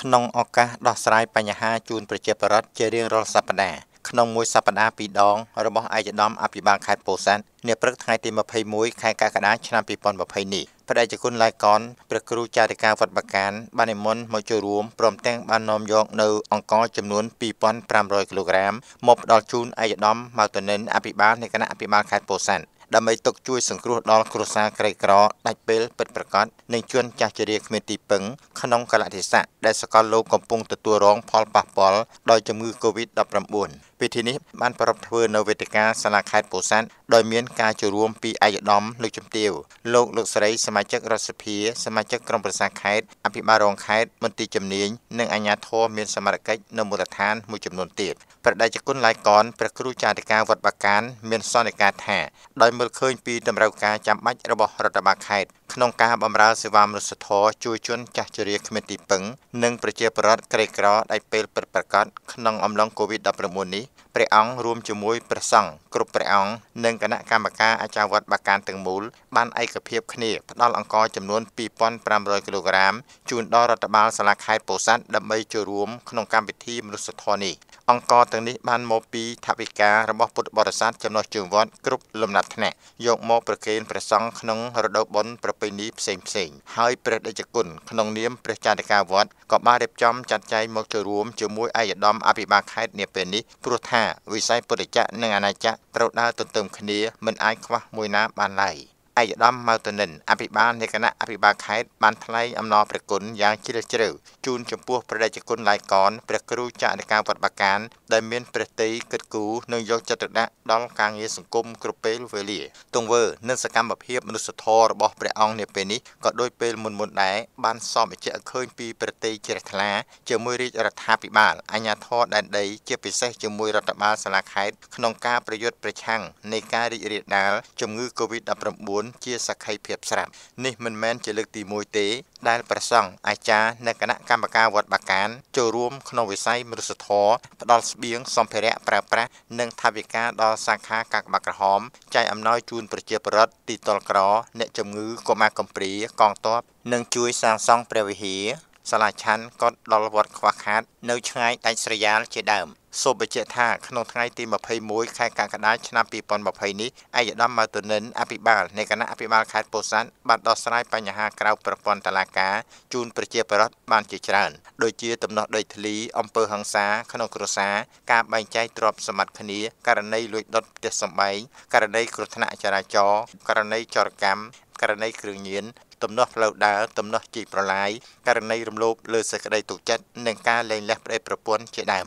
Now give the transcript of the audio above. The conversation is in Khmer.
ក្នុងឱកាសដោះស្រាយបញ្ហាជូនប្រជាពលរដ្ឋជារៀងរាល់សប្តាហ៍ក្នុងមួយសប្តាហ៍ពីរដងរបស់ឯកឧត្តមអភិបាលខេត្តពោធិ៍សាត់នាព្រឹកថ្ងៃទី21ខែកក្កដាឆ្នាំ2020នេះព្រះតេជគុណឡៃកនព្រះគ្រូចារិកាវត្តបកានបាននិមន្តមកចូលរួមព្រមទាំងបាននាំយកនៅអង្ករចំនួន2500គីឡូក្រាមមកផ្ដល់ជូនឯកឧត្តមម៉ៅតនិនអភិបាលនៃគណៈអភិបាលខេត្តពោធិ៍សាត់ដើម្បីទុកជួយសង្គ្រោះដល់គ្រួសារក្រីក្រដាច់ពេលពិតប្រាកដនិងជនចាស់ជរាគ្មានទីពឹងក្នុងកលៈទេសៈដែលសកលលោកកំពុងទទួលរង ផលប៉ះពាល់ដោយជំងឺ Covid-19 ពិធីនេះបានប្រពធ្វើនៅវេទិកាសាលាខេត្តពោធិ៍សាត់ដោយមានការចូលរួម ពីឯកឧត្តមលោកជំទាវលោកលោកស្រី សមាជិករដ្ឋសភា សមាជិកក្រុមប្រឹក្សាខេត្តអភិបាលរងខេត្តមន្ត្រីជំនាញនិងអាជ្ញាធរមានសមត្ថកិច្ចនៅមូលដ្ឋានមួយចំនួនទៀតប្រដាជគុណឡៃកនព្រះគ្រូចារិកាវត្តបាកាន មានសន្និកាថាដោយមើលឃើញ ពីតម្រូវការចាំបាច់របស់រដ្ឋបាលខេត្តក្នុងការបម្រើសេវាមនុស្សធម៌ជួយជនចាស់ជរាគ្មានទីពឹងនិងប្រជាពលរដ្ឋក្រីក្រដែលពេលពិតប្រាកដក្នុងអំឡុង COVID-19 នេះព្រះអង្គរួមជាមួយព្រះសង្ឃគ្រប់ព្រះអង្គនិងគណៈកម្មការអាចារ្យវត្តបាកានទាំងមូលបានឯកភាពគ្នាផ្ដល់អង្ករចំនួន2500គីឡូក្រាមជូនដល់រដ្ឋបាលសាលាខេត្តពោធិ៍សាត់ដើម្បីចូលរួមក្នុងកម្មវិធីមនុស្សធម៌នេះ។អង្គរទាំងនេះបានមកពីថវិការបស់ពុទ្ធបរិស័ទចំណុះជើងវត្តគ្រប់លំដាប់ថ្នាក់យកមកប្រគេនព្រះសង្ឃក្នុងរដូវបុណ្យប្រពៃណីផ្សេងផ្សេងហើយព្រះដេចគុណក្នុងនាមព្រះចារិកាវត្តក៏បានរៀបចំចាត់ចែងមកចូលរួមជាមួយឯកឧត្តមអភិបាលខេត្តនាពេលនេះព្រោះថាវិស័យពុទ្ធចក្រនិងអាណាចក្រត្រូវដើរទន្ទឹមគ្នា មិនអាចខ្វះមួយណាបានឡើយ។ឯកឧត្តមម៉ៅតនិនអភិបាលនៃគណៈអភិបាលខេត្តបានថ្លែងអំណរព្រះគុណយ៉ាងជ្រាលជ្រៅជូន ចំពោះព្រះរាជគុណឡាយកនព្រះគ្រូចក្រការវត្តបាកានដែលមានព្រះតីគិតគូរនិងយកចិត្តទុកដាក់ដល់ការងារសង្គមគ្រប់ពេលវេលា ទង្វើ និងសកម្មភាពមនុស្សធម៌របស់ព្រះអង្គនាពេលនេះក៏ដូចពេលមុនមុនដែរបានសមបញ្ជាក់ឃើញពីព្រះតីជ្រះថ្លាជាមួយរាជរដ្ឋាភិបាលអាជ្ញាធរដែនដី ជាពិសេសជាមួយរដ្ឋបាលសាលាខេត្តក្នុងការប្រយុទ្ធប្រឆាំងនៃការរីករាលដាលជំងឺ Covid-19 ជាសក្ខីភាពស្រាប់នេះមិនមែនជាលើកទី1ទេដែលប្រសង់អាចារ្យនៅគណៈកម្មការវត្តបាកានចូលរួម ក្នុងវិស័យមនុស្សធម៌ផ្ដល់ស្បៀងសម្ភារៈប្រើប្រាស់និងថវិកាដល់សាខាកាកបាក្រហមចែកអំណោយជូនប្រជាពលរដ្ឋទីតលក្រអ្នកជំងឺកុមារកំព្រាកងទ័ពនិងជួយសាងសង់ព្រះវិហារសាលាឆាន់ក៏ដល់វត្តខ្វះខាតនៅឆ្ងាយដាច់ស្រយាលជាដើមសូមបញ្ជាក់ថាក្នុងថ្ងៃទី21ខែកក្កដាឆ្នាំ2020នេះឯកឧត្តមម៉ៅតូនិនអភិបាលនៃគណៈអភិបាលខេត្តពោធិ៍សាត់បានដោះស្រាយបញ្ហាក្រៅប្រព័ន្ធតុលាការជូនប្រជាពលរដ្ឋបានជាច្រើនដូចជាដំណោះដីធ្លីអំពើហិង្សាក្នុងគ្រួសារការបែងចែកទ្រព្យសម្បត្តិគ្នាករណីលួចដុតផ្ទះសម្បែងករណីគ្រោះថ្នាក់ចរាចរណ៍ករណីចរកម្មករណីគ្រឿងញៀនទំនាស់ផ្លូវដើរទំនាស់ជីប្រឡាយករណីរំលោភលើសេចក្តីទុកចិត្តនិងការលែងលះប្តីប្រពន្ធជាដើម